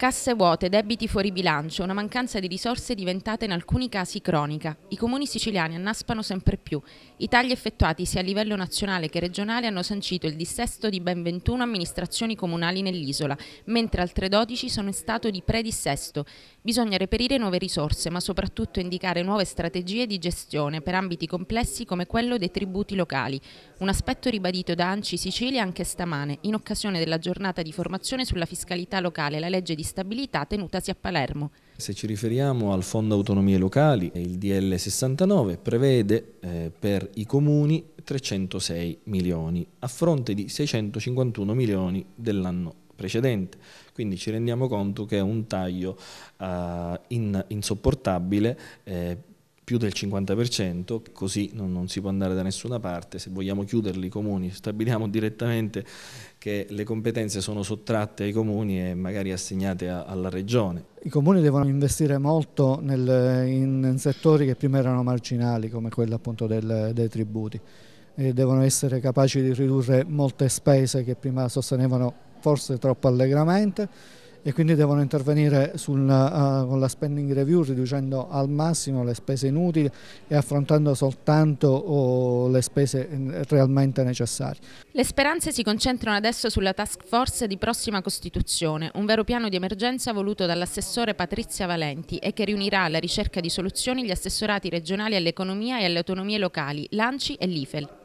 Casse vuote, debiti fuori bilancio, una mancanza di risorse diventata in alcuni casi cronica. I comuni siciliani annaspano sempre più. I tagli effettuati sia a livello nazionale che regionale hanno sancito il dissesto di ben 21 amministrazioni comunali nell'isola, mentre altre 12 sono in stato di predissesto. Bisogna reperire nuove risorse, ma soprattutto indicare nuove strategie di gestione per ambiti complessi come quello dei tributi locali. Un aspetto ribadito da Anci Sicilia anche stamane, in occasione della giornata di formazione sulla fiscalità locale, la legge di stabilità tenutasi a Palermo. Se ci riferiamo al Fondo Autonomie Locali, il DL 69 prevede eh, per i comuni 306 milioni a fronte di 651 milioni dell'anno precedente. Quindi ci rendiamo conto che è un taglio eh, in, insopportabile eh, più del 50%, così non, non, si può andare da nessuna parte. Se vogliamo chiuderli i comuni, stabiliamo direttamente che le competenze sono sottratte ai comuni e magari assegnate a, alla regione. I comuni devono investire molto nel, in, in, settori che prima erano marginali, come quello appunto del, dei tributi. E devono essere capaci di ridurre molte spese che prima sostenevano forse troppo allegramente e quindi devono intervenire sul, uh, con la spending review riducendo al massimo le spese inutili e affrontando soltanto uh, le spese mm, realmente necessarie. Le speranze si concentrano adesso sulla task force di prossima Costituzione, un vero piano di emergenza voluto dall'assessore Patrizia Valenti e che riunirà alla ricerca di soluzioni gli assessorati regionali all'economia e alle autonomie locali, l'ANCI e l'IFEL.